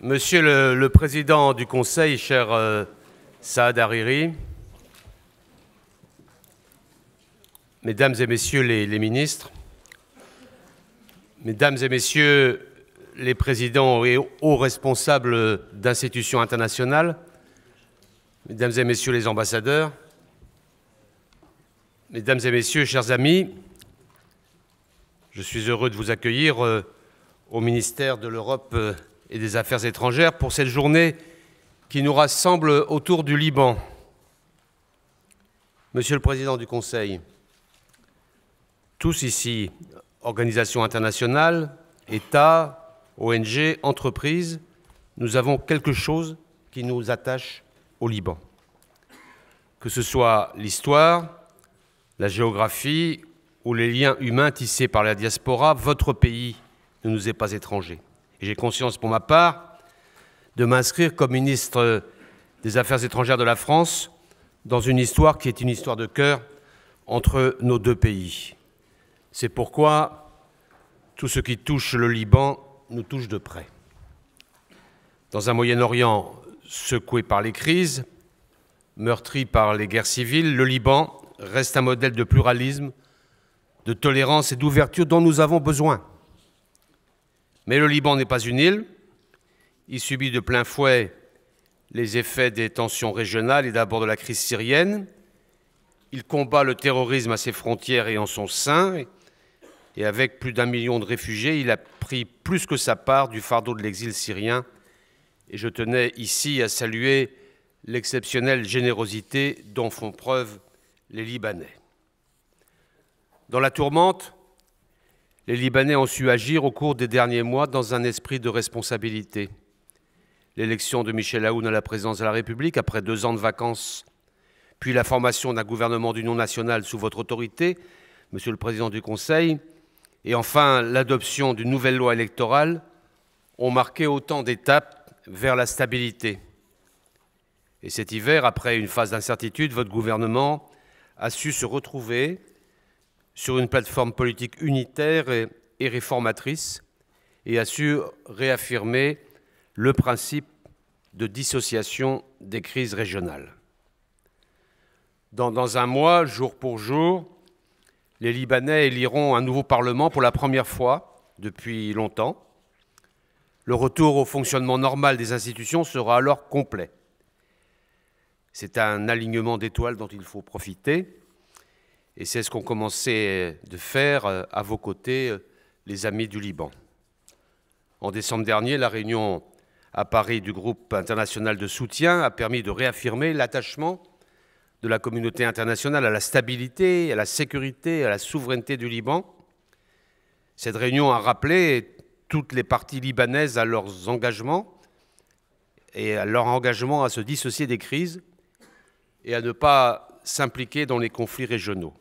Monsieur le, Président du Conseil, cher euh, Saad Hariri, Mesdames et Messieurs les, ministres, Mesdames et Messieurs les présidents et hauts responsables d'institutions internationales, Mesdames et Messieurs les ambassadeurs, Mesdames et Messieurs, chers amis, je suis heureux de vous accueillir euh, au ministère de l'Europe. Euh, et des Affaires étrangères pour cette journée qui nous rassemble autour du Liban. Monsieur le Président du Conseil, tous ici, organisations internationales, États, ONG, entreprises, nous avons quelque chose qui nous attache au Liban. Que ce soit l'histoire, la géographie ou les liens humains tissés par la diaspora, votre pays ne nous est pas étranger j'ai conscience pour ma part de m'inscrire comme ministre des Affaires étrangères de la France dans une histoire qui est une histoire de cœur entre nos deux pays. C'est pourquoi tout ce qui touche le Liban nous touche de près. Dans un Moyen-Orient secoué par les crises, meurtri par les guerres civiles, le Liban reste un modèle de pluralisme, de tolérance et d'ouverture dont nous avons besoin. Mais le Liban n'est pas une île. Il subit de plein fouet les effets des tensions régionales et d'abord de la crise syrienne. Il combat le terrorisme à ses frontières et en son sein. Et avec plus d'un million de réfugiés, il a pris plus que sa part du fardeau de l'exil syrien. Et je tenais ici à saluer l'exceptionnelle générosité dont font preuve les Libanais. Dans la tourmente, les Libanais ont su agir au cours des derniers mois dans un esprit de responsabilité. L'élection de Michel Aoun à la présidence de la République après deux ans de vacances, puis la formation d'un gouvernement d'union nationale sous votre autorité, Monsieur le Président du Conseil, et enfin l'adoption d'une nouvelle loi électorale ont marqué autant d'étapes vers la stabilité. Et cet hiver, après une phase d'incertitude, votre gouvernement a su se retrouver sur une plateforme politique unitaire et, réformatrice et a su réaffirmer le principe de dissociation des crises régionales. dans, un mois, jour pour jour, les Libanais éliront un nouveau Parlement pour la première fois depuis longtemps. Le retour au fonctionnement normal des institutions sera alors complet. C'est un alignement d'étoiles dont il faut profiter. Et c'est ce qu'ont commencé euh, de faire euh, à vos côtés euh, les amis du Liban. En décembre dernier, la réunion à Paris du groupe international de soutien a permis de réaffirmer l'attachement de la communauté internationale à la stabilité, à la sécurité, à la souveraineté du Liban. Cette réunion a rappelé toutes les parties libanaises à leurs engagements et à leur engagement à se dissocier des crises et à ne pas s'impliquer dans les conflits régionaux.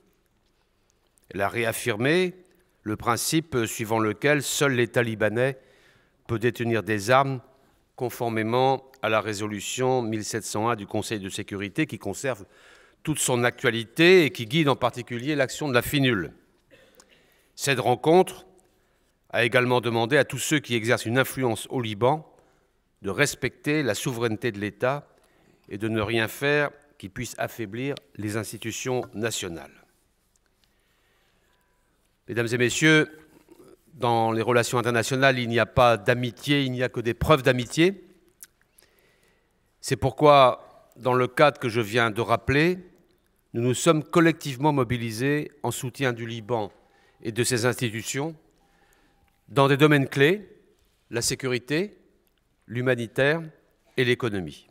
Elle a réaffirmé le principe suivant lequel seul l'État libanais peut détenir des armes conformément à la résolution 1701 du Conseil de sécurité qui conserve toute son actualité et qui guide en particulier l'action de la FINUL. Cette rencontre a également demandé à tous ceux qui exercent une influence au Liban de respecter la souveraineté de l'État et de ne rien faire qui puisse affaiblir les institutions nationales. Mesdames et messieurs, dans les relations internationales, il n'y a pas d'amitié, il n'y a que des preuves d'amitié. C'est pourquoi, dans le cadre que je viens de rappeler, nous nous sommes collectivement mobilisés en soutien du Liban et de ses institutions dans des domaines clés, la sécurité, l'humanitaire et l'économie.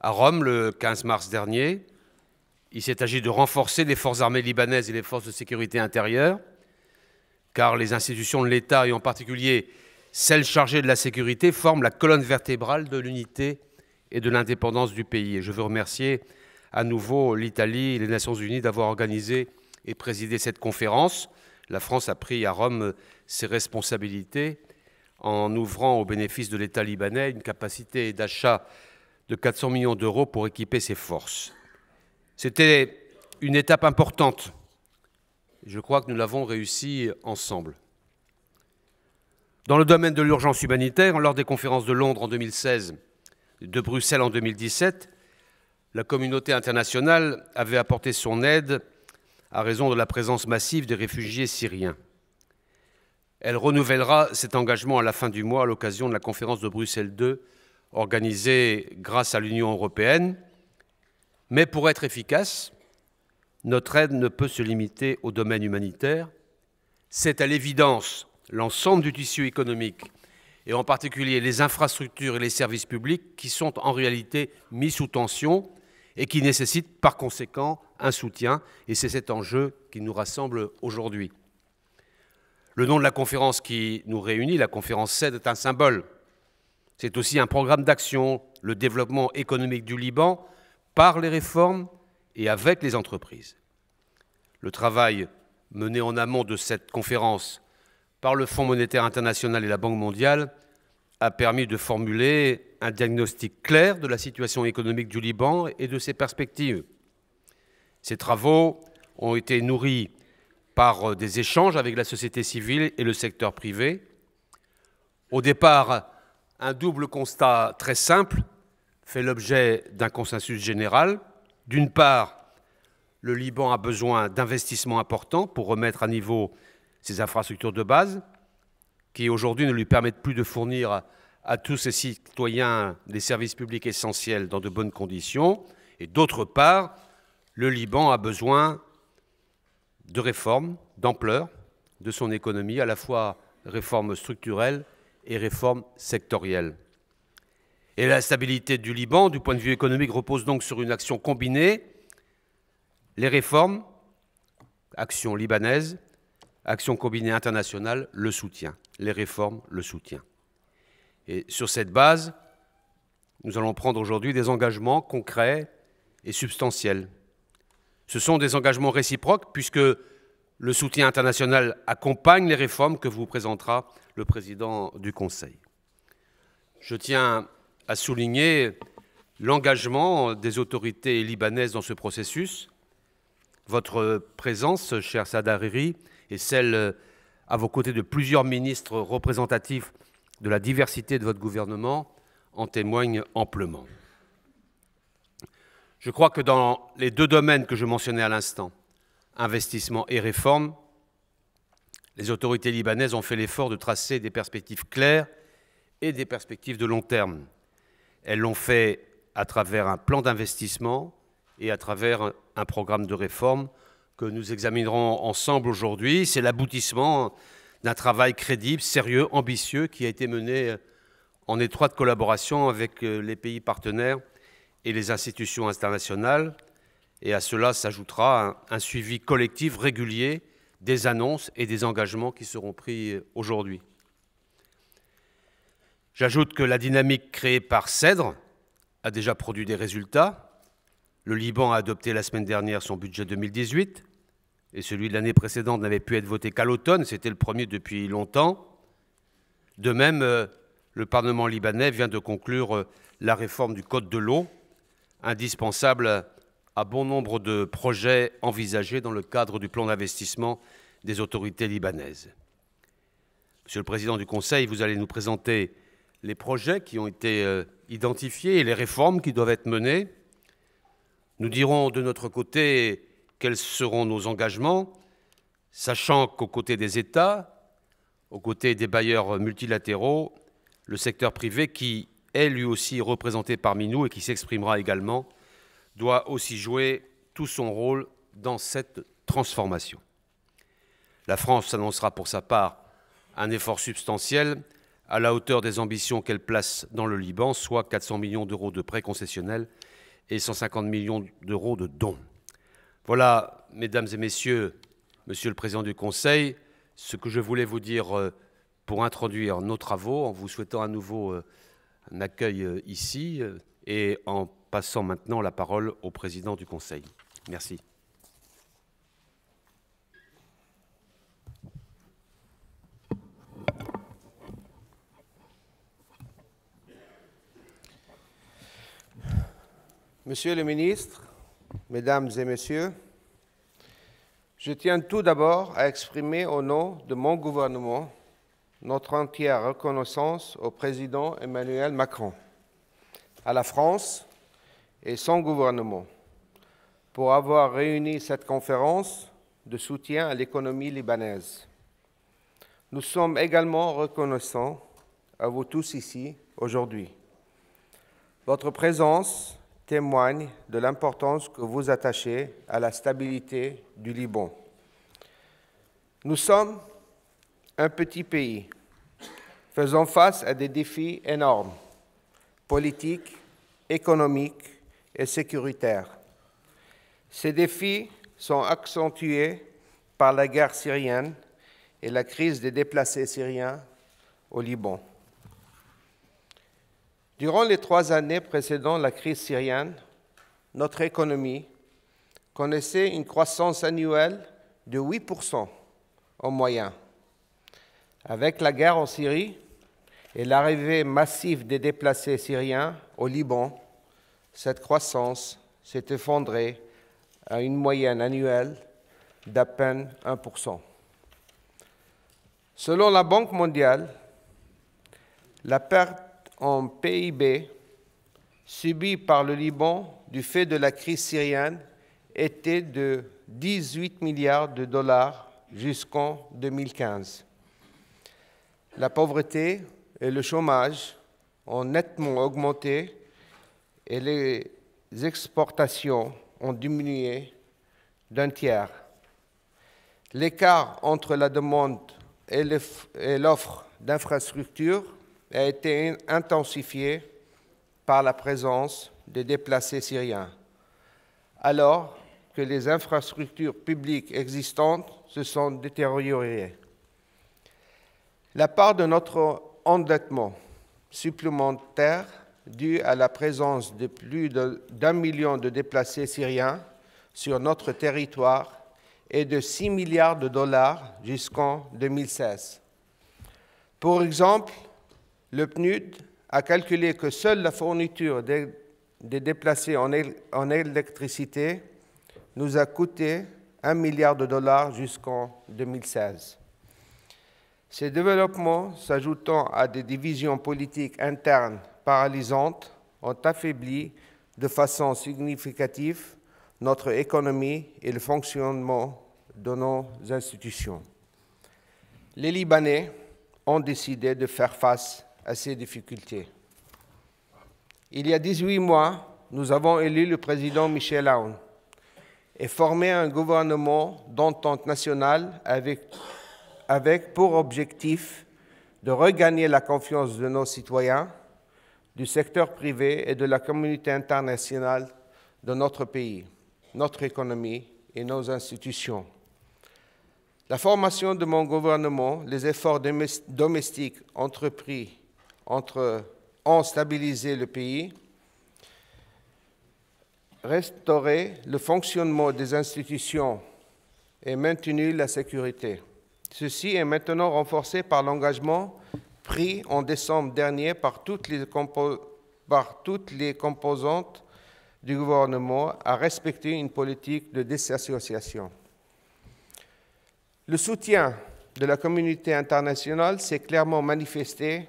À Rome, le 15 mars dernier, il s'est agi de renforcer les forces armées libanaises et les forces de sécurité intérieure, car les institutions de l'État, et en particulier celles chargées de la sécurité, forment la colonne vertébrale de l'unité et de l'indépendance du pays. je veux remercier à nouveau l'Italie et les Nations Unies d'avoir organisé et présidé cette conférence. La France a pris à Rome ses responsabilités en ouvrant au bénéfice de l'État libanais une capacité d'achat de 400 millions d'euros pour équiper ses forces. C'était une étape importante. Je crois que nous l'avons réussi ensemble. Dans le domaine de l'urgence humanitaire, lors des conférences de Londres en 2016 et de Bruxelles en 2017, la communauté internationale avait apporté son aide à raison de la présence massive des réfugiés syriens. Elle renouvellera cet engagement à la fin du mois à l'occasion de la conférence de Bruxelles 2 organisée grâce à l'Union européenne mais pour être efficace, notre aide ne peut se limiter au domaine humanitaire. C'est à l'évidence l'ensemble du tissu économique, et en particulier les infrastructures et les services publics, qui sont en réalité mis sous tension et qui nécessitent par conséquent un soutien. Et c'est cet enjeu qui nous rassemble aujourd'hui. Le nom de la conférence qui nous réunit, la conférence CED, est un symbole. C'est aussi un programme d'action, le développement économique du Liban, par les réformes et avec les entreprises. Le travail mené en amont de cette conférence par le Fonds monétaire international et la Banque mondiale a permis de formuler un diagnostic clair de la situation économique du Liban et de ses perspectives. Ces travaux ont été nourris par euh, des échanges avec la société civile et le secteur privé. Au départ, un double constat très simple fait l'objet d'un consensus général. D'une part, le Liban a besoin d'investissements importants pour remettre à niveau ses infrastructures de base, qui aujourd'hui ne lui permettent plus de fournir à tous ses citoyens des services publics essentiels dans de bonnes conditions. Et d'autre part, le Liban a besoin de réformes d'ampleur de son économie, à la fois réformes structurelles et réformes sectorielles. Et la stabilité du Liban, du point de vue économique, repose donc sur une action combinée, les réformes, action libanaise, action combinée internationale, le soutien, les réformes, le soutien. Et sur cette base, nous allons prendre aujourd'hui des engagements concrets et substantiels. Ce sont des engagements réciproques puisque le soutien international accompagne les réformes que vous présentera le président du Conseil. Je tiens a souligné l'engagement des autorités libanaises dans ce processus. Votre présence, cher Sadariri, et celle à vos côtés de plusieurs ministres représentatifs de la diversité de votre gouvernement en témoignent amplement. Je crois que dans les deux domaines que je mentionnais à l'instant, investissement et réforme, les autorités libanaises ont fait l'effort de tracer des perspectives claires et des perspectives de long terme. Elles l'ont fait à travers un plan d'investissement et à travers un programme de réforme que nous examinerons ensemble aujourd'hui. C'est l'aboutissement d'un travail crédible, sérieux, ambitieux qui a été mené en étroite collaboration avec euh, les pays partenaires et les institutions internationales. Et à cela s'ajoutera un, un, suivi collectif régulier des annonces et des engagements qui seront pris euh, aujourd'hui. J'ajoute que la dynamique créée par CEDRE a déjà produit des résultats. Le Liban a adopté la semaine dernière son budget 2018 et celui de l'année précédente n'avait pu être voté qu'à l'automne, c'était le premier depuis longtemps. De même, euh, le Parlement libanais vient de conclure euh, la réforme du Code de l'eau, indispensable à bon nombre de projets envisagés dans le cadre du plan d'investissement des autorités libanaises. Monsieur le Président du Conseil, vous allez nous présenter les projets qui ont été euh, identifiés et les réformes qui doivent être menées. Nous dirons de notre côté quels seront nos engagements, sachant qu'aux côtés des États, aux côtés des bailleurs multilatéraux, le secteur privé, qui est lui aussi représenté parmi nous et qui s'exprimera également, doit aussi jouer tout son rôle dans cette transformation. La France annoncera pour sa part un effort substantiel à la hauteur des ambitions qu'elle place dans le Liban, soit 400 millions d'euros de prêts concessionnels et 150 millions d'euros de dons. Voilà, mesdames et messieurs, monsieur le président du Conseil, ce que je voulais vous dire euh, pour introduire nos travaux, en vous souhaitant à nouveau euh, un accueil euh, ici et en passant maintenant la parole au président du Conseil. Merci. Monsieur le ministre, Mesdames et Messieurs, je tiens tout d'abord à exprimer au nom de mon gouvernement notre entière reconnaissance au président Emmanuel Macron, à la France et son gouvernement pour avoir réuni cette conférence de soutien à l'économie libanaise. Nous sommes également reconnaissants à vous tous ici aujourd'hui. Votre présence témoigne de l'importance que vous attachez à la stabilité du Liban. Nous sommes un petit pays faisant face à des défis énormes, politiques, économiques et sécuritaires. Ces défis sont accentués par la guerre syrienne et la crise des déplacés syriens au Liban. Durant les trois années précédant la crise syrienne, notre économie connaissait une croissance annuelle de 8% en moyenne. Avec la guerre en Syrie et l'arrivée massive des déplacés syriens au Liban, cette croissance s'est effondrée à une moyenne annuelle d'à peine 1%. Selon la Banque mondiale, la perte en PIB subi par le Liban du fait de la crise syrienne était de 18 milliards de dollars jusqu'en 2015. La pauvreté et le chômage ont nettement augmenté et les exportations ont diminué d'un tiers. L'écart entre la demande et l'offre d'infrastructures a été intensifiée par la présence de déplacés syriens, alors que les infrastructures publiques existantes se sont détériorées. La part de notre endettement supplémentaire dû à la présence de plus d'un million de déplacés syriens sur notre territoire est de 6 milliards de dollars jusqu'en 2016. Pour exemple, le PNUD a calculé que seule la fourniture des, déplacés en, électricité nous a coûté 1 milliard de dollars jusqu'en 2016. Ces développements, s'ajoutant à des divisions politiques internes paralysantes, ont affaibli de façon significative notre économie et le fonctionnement de nos institutions. Les Libanais ont décidé de faire face à ces difficultés. Il y a 18 mois, nous avons élu le président Michel Aoun et formé un gouvernement d'entente nationale avec, avec pour objectif de regagner la confiance de nos citoyens, du secteur privé et de la communauté internationale de notre pays, notre économie et nos institutions. La formation de mon gouvernement, les efforts domestiques entrepris entre, en stabiliser le pays, restaurer le fonctionnement des institutions et maintenir la sécurité. Ceci est maintenant renforcé par l'engagement pris en décembre dernier par toutes les, par toutes les composantes du gouvernement à respecter une politique de désassociation. Le soutien de la communauté internationale s'est clairement manifesté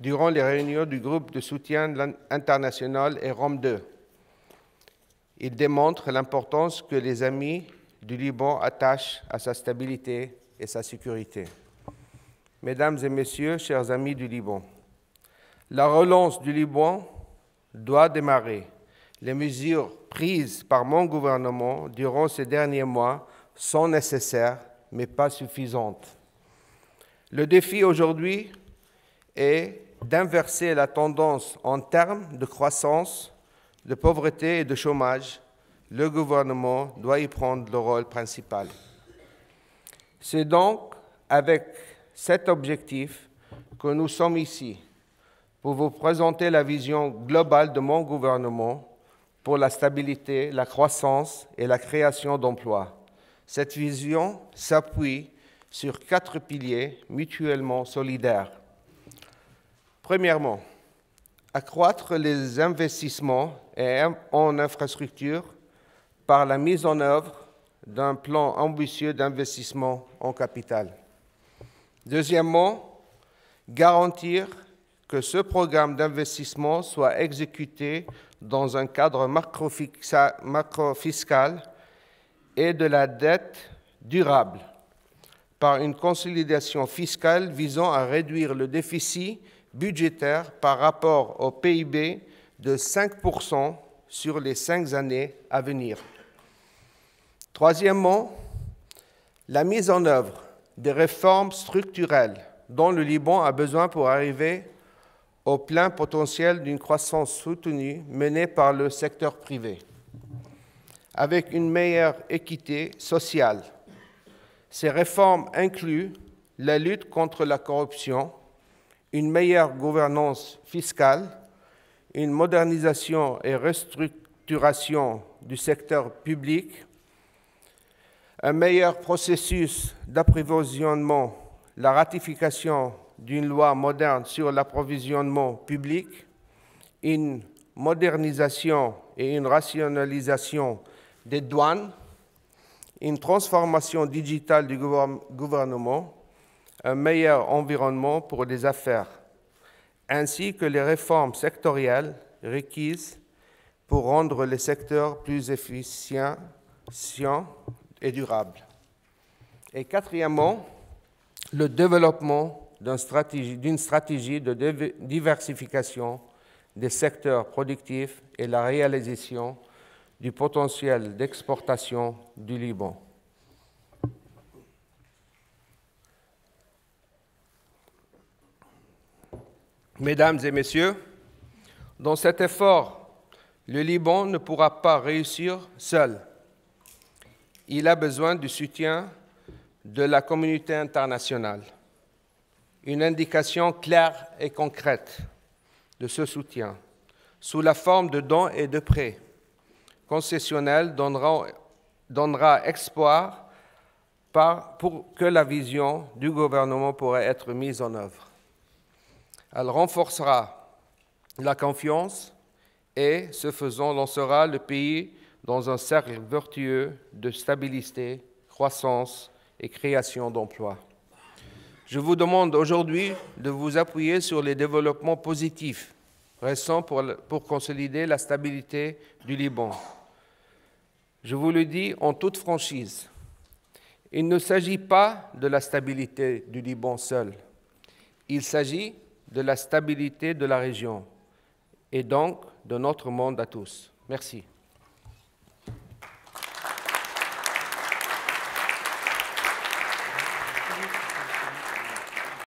durant les réunions du groupe de soutien international et Rome 2. Il démontre l'importance que les amis du Liban attachent à sa stabilité et sa sécurité. Mesdames et messieurs, chers amis du Liban, la relance du Liban doit démarrer. Les mesures prises par mon gouvernement durant ces derniers mois sont nécessaires, mais pas suffisantes. Le défi aujourd'hui est d'inverser la tendance en termes de croissance, de pauvreté et de chômage, le gouvernement doit y prendre le rôle principal. C'est donc avec cet objectif que nous sommes ici pour vous présenter la vision globale de mon gouvernement pour la stabilité, la croissance et la création d'emplois. Cette vision s'appuie sur quatre piliers mutuellement solidaires. Premièrement, accroître les investissements en infrastructure par la mise en œuvre d'un plan ambitieux d'investissement en capital. Deuxièmement, garantir que ce programme d'investissement soit exécuté dans un cadre macro macrofiscal et de la dette durable par une consolidation fiscale visant à réduire le déficit budgétaire par rapport au PIB de 5% sur les cinq années à venir. Troisièmement, la mise en œuvre des réformes structurelles dont le Liban a besoin pour arriver au plein potentiel d'une croissance soutenue menée par le secteur privé, avec une meilleure équité sociale. Ces réformes incluent la lutte contre la corruption, une meilleure gouvernance fiscale, une modernisation et restructuration du secteur public, un meilleur processus d'approvisionnement, la ratification d'une loi moderne sur l'approvisionnement public, une modernisation et une rationalisation des douanes, une transformation digitale du gouvernement, un meilleur environnement pour les affaires, ainsi que les réformes sectorielles requises pour rendre les secteurs plus efficients et durables. Et quatrièmement, le développement d'une stratégie, de diversification des secteurs productifs et la réalisation du potentiel d'exportation du Liban. Mesdames et messieurs, dans cet effort, le Liban ne pourra pas réussir seul. Il a besoin du soutien de la communauté internationale. Une indication claire et concrète de ce soutien, sous la forme de dons et de prêts concessionnels, donnera, espoir pour que la vision du gouvernement pourrait être mise en œuvre. Elle renforcera la confiance et, ce faisant, lancera le pays dans un cercle vertueux de stabilité, croissance et création d'emplois. Je vous demande aujourd'hui de vous appuyer sur les développements positifs récents pour, pour, consolider la stabilité du Liban. Je vous le dis en toute franchise, il ne s'agit pas de la stabilité du Liban seul. Il s'agit de la stabilité de la région et donc de notre monde à tous. Merci.